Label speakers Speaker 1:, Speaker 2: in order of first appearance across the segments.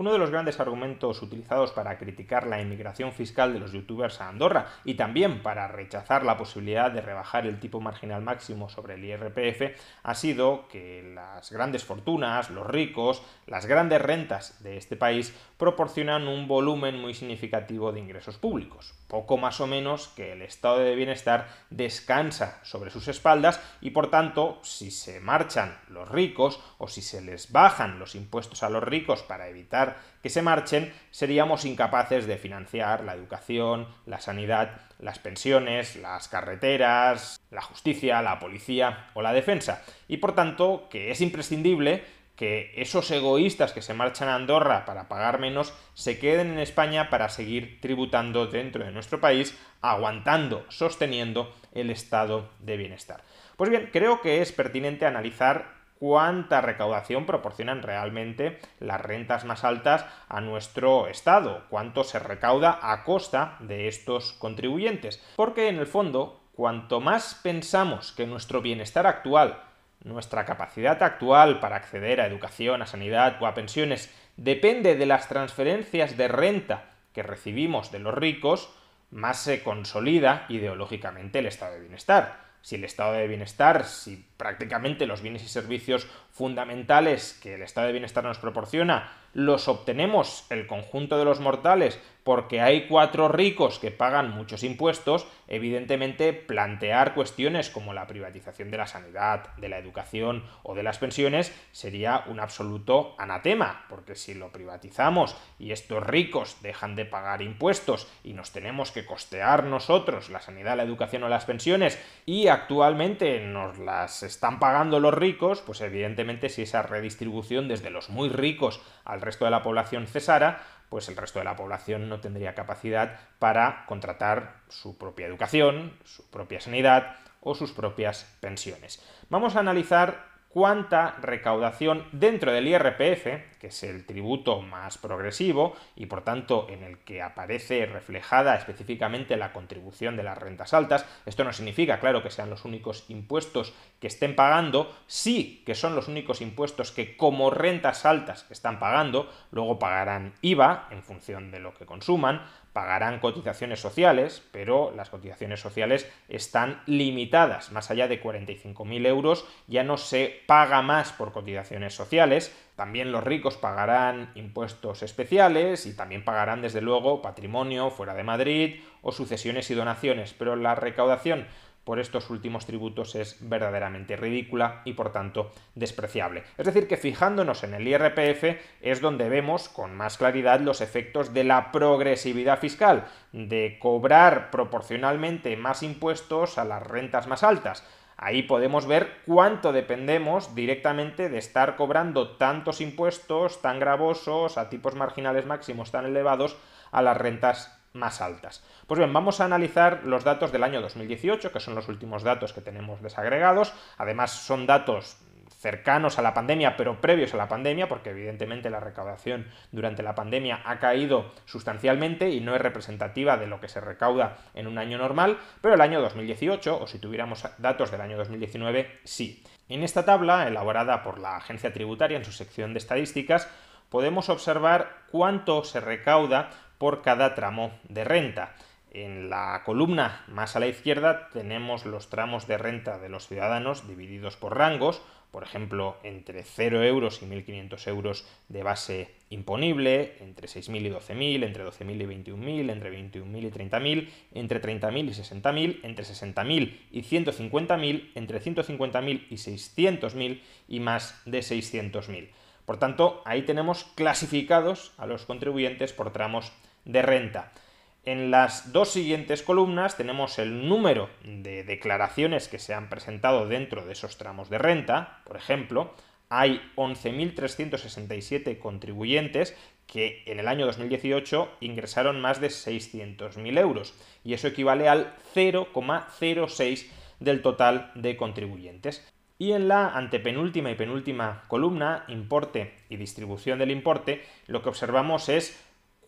Speaker 1: Uno de los grandes argumentos utilizados para criticar la inmigración fiscal de los youtubers a Andorra y también para rechazar la posibilidad de rebajar el tipo marginal máximo sobre el IRPF ha sido que las grandes fortunas, los ricos, las grandes rentas de este país proporcionan un volumen muy significativo de ingresos públicos poco más o menos que el estado de bienestar descansa sobre sus espaldas y por tanto si se marchan los ricos o si se les bajan los impuestos a los ricos para evitar que se marchen, seríamos incapaces de financiar la educación, la sanidad, las pensiones, las carreteras, la justicia, la policía o la defensa y por tanto que es imprescindible que esos egoístas que se marchan a Andorra para pagar menos se queden en España para seguir tributando dentro de nuestro país, aguantando, sosteniendo el estado de bienestar. Pues bien, creo que es pertinente analizar cuánta recaudación proporcionan realmente las rentas más altas a nuestro Estado, cuánto se recauda a costa de estos contribuyentes. Porque en el fondo, cuanto más pensamos que nuestro bienestar actual nuestra capacidad actual para acceder a educación, a sanidad o a pensiones depende de las transferencias de renta que recibimos de los ricos, más se consolida ideológicamente el estado de bienestar. Si el estado de bienestar, si prácticamente los bienes y servicios fundamentales que el estado de bienestar nos proporciona, los obtenemos el conjunto de los mortales porque hay cuatro ricos que pagan muchos impuestos, evidentemente plantear cuestiones como la privatización de la sanidad, de la educación o de las pensiones sería un absoluto anatema, porque si lo privatizamos y estos ricos dejan de pagar impuestos y nos tenemos que costear nosotros la sanidad, la educación o las pensiones y actualmente nos las están pagando los ricos, pues evidentemente si esa redistribución desde los muy ricos al resto de la población cesara, pues el resto de la población no tendría capacidad para contratar su propia educación, su propia sanidad o sus propias pensiones. Vamos a analizar cuánta recaudación dentro del IRPF, que es el tributo más progresivo y por tanto en el que aparece reflejada específicamente la contribución de las rentas altas, esto no significa, claro, que sean los únicos impuestos que estén pagando, sí que son los únicos impuestos que como rentas altas están pagando, luego pagarán IVA en función de lo que consuman, pagarán cotizaciones sociales, pero las cotizaciones sociales están limitadas. Más allá de 45.000 euros ya no se paga más por cotizaciones sociales. También los ricos pagarán impuestos especiales y también pagarán desde luego patrimonio fuera de Madrid o sucesiones y donaciones, pero la recaudación por estos últimos tributos es verdaderamente ridícula y por tanto despreciable. Es decir, que fijándonos en el IRPF es donde vemos con más claridad los efectos de la progresividad fiscal, de cobrar proporcionalmente más impuestos a las rentas más altas. Ahí podemos ver cuánto dependemos directamente de estar cobrando tantos impuestos tan gravosos, a tipos marginales máximos tan elevados, a las rentas más altas. Pues bien, vamos a analizar los datos del año 2018, que son los últimos datos que tenemos desagregados. Además, son datos cercanos a la pandemia, pero previos a la pandemia, porque evidentemente la recaudación durante la pandemia ha caído sustancialmente y no es representativa de lo que se recauda en un año normal, pero el año 2018, o si tuviéramos datos del año 2019, sí. En esta tabla, elaborada por la agencia tributaria en su sección de estadísticas, podemos observar cuánto se recauda por cada tramo de renta. En la columna más a la izquierda tenemos los tramos de renta de los ciudadanos divididos por rangos, por ejemplo, entre 0 euros y 1.500 euros de base imponible, entre 6.000 y 12.000, entre 12.000 y 21.000, entre 21.000 y 30.000, entre 30.000 y 60.000, entre 60.000 y 150.000, entre 150.000 y 600.000 y más de 600.000. Por tanto, ahí tenemos clasificados a los contribuyentes por tramos de renta. En las dos siguientes columnas tenemos el número de declaraciones que se han presentado dentro de esos tramos de renta. Por ejemplo, hay 11.367 contribuyentes que en el año 2018 ingresaron más de 600.000 euros y eso equivale al 0,06 del total de contribuyentes. Y en la antepenúltima y penúltima columna, importe y distribución del importe, lo que observamos es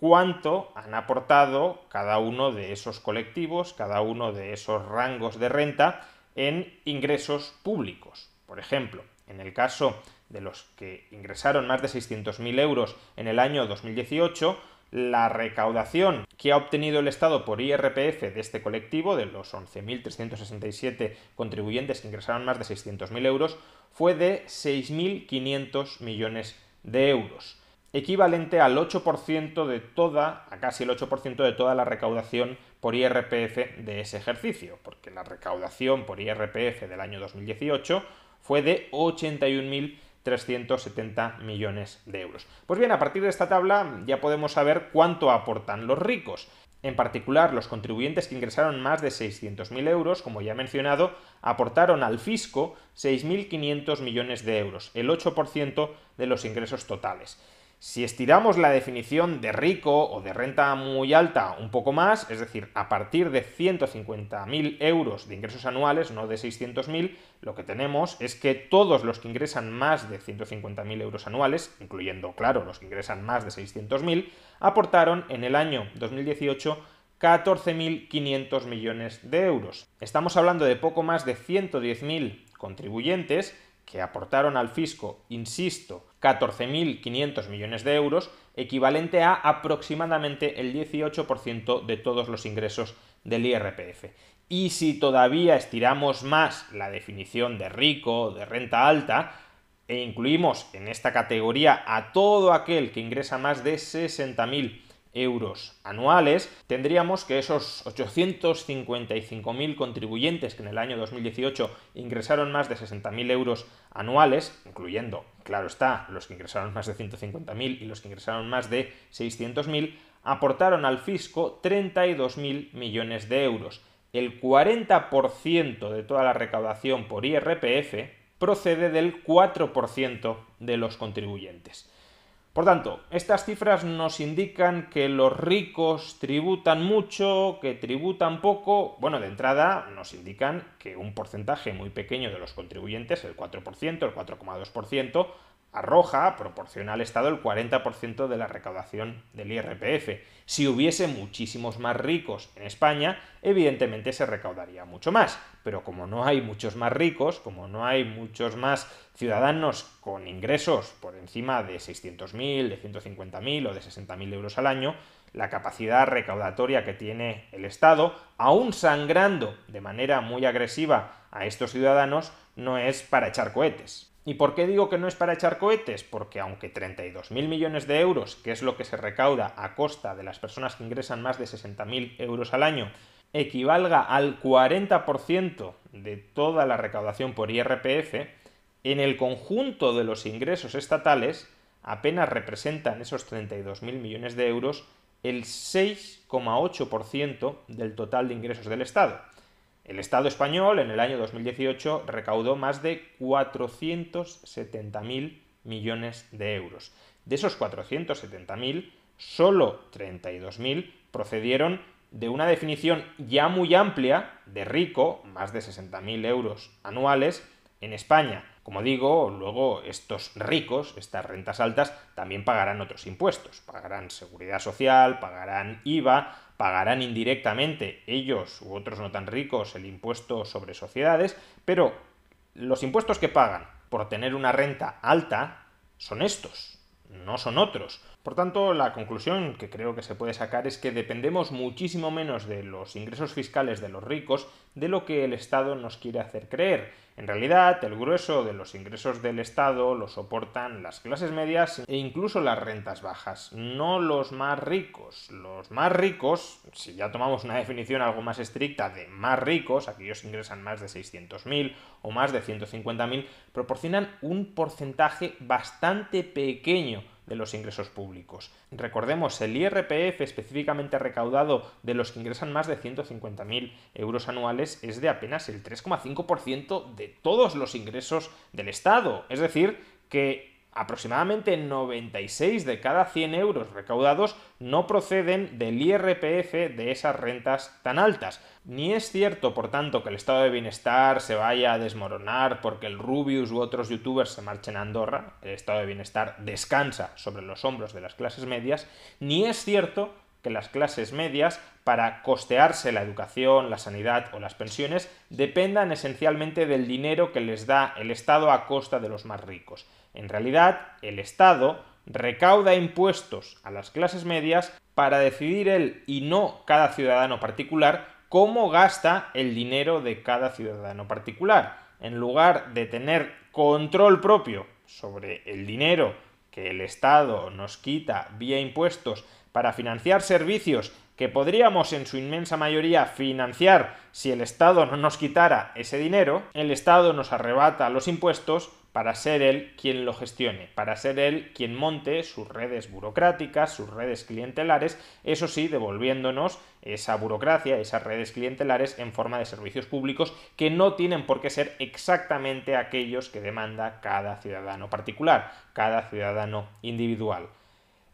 Speaker 1: cuánto han aportado cada uno de esos colectivos, cada uno de esos rangos de renta en ingresos públicos. Por ejemplo, en el caso de los que ingresaron más de 600.000 euros en el año 2018, la recaudación que ha obtenido el Estado por IRPF de este colectivo, de los 11.367 contribuyentes que ingresaron más de 600.000 euros, fue de 6.500 millones de euros equivalente al 8% de toda, a casi el 8% de toda la recaudación por IRPF de ese ejercicio, porque la recaudación por IRPF del año 2018 fue de 81.370 millones de euros. Pues bien, a partir de esta tabla ya podemos saber cuánto aportan los ricos. En particular, los contribuyentes que ingresaron más de 600.000 euros, como ya he mencionado, aportaron al fisco 6.500 millones de euros, el 8% de los ingresos totales. Si estiramos la definición de rico o de renta muy alta un poco más, es decir, a partir de 150.000 euros de ingresos anuales, no de 600.000, lo que tenemos es que todos los que ingresan más de 150.000 euros anuales, incluyendo, claro, los que ingresan más de 600.000, aportaron en el año 2018 14.500 millones de euros. Estamos hablando de poco más de 110.000 contribuyentes que aportaron al fisco, insisto, 14.500 millones de euros, equivalente a aproximadamente el 18% de todos los ingresos del IRPF. Y si todavía estiramos más la definición de rico, de renta alta, e incluimos en esta categoría a todo aquel que ingresa más de 60.000 euros anuales, tendríamos que esos 855.000 contribuyentes que en el año 2018 ingresaron más de 60.000 euros anuales, incluyendo, claro está, los que ingresaron más de 150.000 y los que ingresaron más de 600.000, aportaron al fisco 32.000 millones de euros. El 40% de toda la recaudación por IRPF procede del 4% de los contribuyentes. Por tanto, estas cifras nos indican que los ricos tributan mucho, que tributan poco. Bueno, de entrada nos indican que un porcentaje muy pequeño de los contribuyentes, el 4%, el 4,2%, arroja proporciona al Estado el 40% de la recaudación del IRPF. Si hubiese muchísimos más ricos en España, evidentemente se recaudaría mucho más. Pero como no hay muchos más ricos, como no hay muchos más ciudadanos con ingresos por encima de 600.000, de 150.000 o de 60.000 euros al año, la capacidad recaudatoria que tiene el Estado, aún sangrando de manera muy agresiva a estos ciudadanos, no es para echar cohetes. ¿Y por qué digo que no es para echar cohetes? Porque aunque 32.000 millones de euros, que es lo que se recauda a costa de las personas que ingresan más de 60.000 euros al año, equivalga al 40% de toda la recaudación por IRPF, en el conjunto de los ingresos estatales apenas representan esos 32.000 millones de euros el 6,8% del total de ingresos del Estado. El Estado español en el año 2018 recaudó más de 470.000 millones de euros. De esos 470.000, solo 32.000 procedieron de una definición ya muy amplia de rico, más de 60.000 euros anuales, en España, como digo, luego estos ricos, estas rentas altas, también pagarán otros impuestos, pagarán seguridad social, pagarán IVA, pagarán indirectamente ellos u otros no tan ricos el impuesto sobre sociedades, pero los impuestos que pagan por tener una renta alta son estos, no son otros. Por tanto, la conclusión que creo que se puede sacar es que dependemos muchísimo menos de los ingresos fiscales de los ricos de lo que el Estado nos quiere hacer creer. En realidad, el grueso de los ingresos del Estado lo soportan las clases medias e incluso las rentas bajas, no los más ricos. Los más ricos, si ya tomamos una definición algo más estricta de más ricos, aquellos ingresan más de 600.000 o más de 150.000, proporcionan un porcentaje bastante pequeño de los ingresos públicos. Recordemos, el IRPF específicamente recaudado de los que ingresan más de 150.000 euros anuales es de apenas el 3,5% de todos los ingresos del Estado. Es decir, que Aproximadamente 96 de cada 100 euros recaudados no proceden del IRPF de esas rentas tan altas. Ni es cierto, por tanto, que el estado de bienestar se vaya a desmoronar porque el Rubius u otros youtubers se marchen a Andorra, el estado de bienestar descansa sobre los hombros de las clases medias, ni es cierto que las clases medias, para costearse la educación, la sanidad o las pensiones, dependan esencialmente del dinero que les da el Estado a costa de los más ricos. En realidad, el Estado recauda impuestos a las clases medias para decidir él y no cada ciudadano particular cómo gasta el dinero de cada ciudadano particular. En lugar de tener control propio sobre el dinero que el Estado nos quita vía impuestos para financiar servicios que podríamos en su inmensa mayoría financiar si el Estado no nos quitara ese dinero, el Estado nos arrebata los impuestos para ser él quien lo gestione, para ser él quien monte sus redes burocráticas, sus redes clientelares, eso sí, devolviéndonos esa burocracia, esas redes clientelares en forma de servicios públicos que no tienen por qué ser exactamente aquellos que demanda cada ciudadano particular, cada ciudadano individual.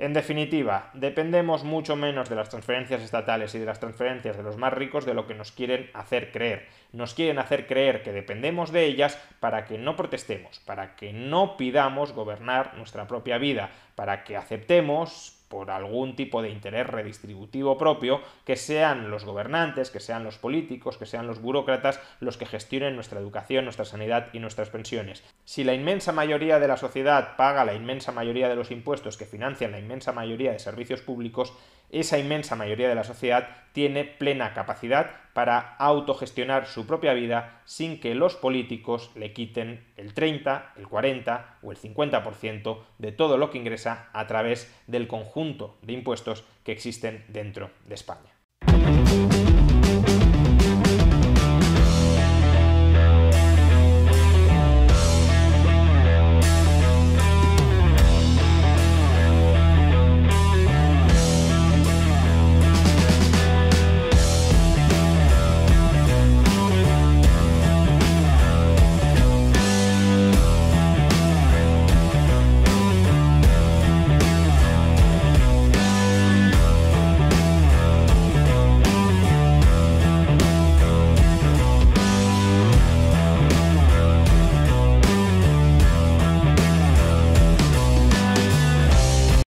Speaker 1: En definitiva, dependemos mucho menos de las transferencias estatales y de las transferencias de los más ricos de lo que nos quieren hacer creer. Nos quieren hacer creer que dependemos de ellas para que no protestemos, para que no pidamos gobernar nuestra propia vida, para que aceptemos por algún tipo de interés redistributivo propio, que sean los gobernantes, que sean los políticos, que sean los burócratas los que gestionen nuestra educación, nuestra sanidad y nuestras pensiones. Si la inmensa mayoría de la sociedad paga la inmensa mayoría de los impuestos que financian la inmensa mayoría de servicios públicos, esa inmensa mayoría de la sociedad tiene plena capacidad para autogestionar su propia vida sin que los políticos le quiten el 30, el 40 o el 50% de todo lo que ingresa a través del conjunto de impuestos que existen dentro de España.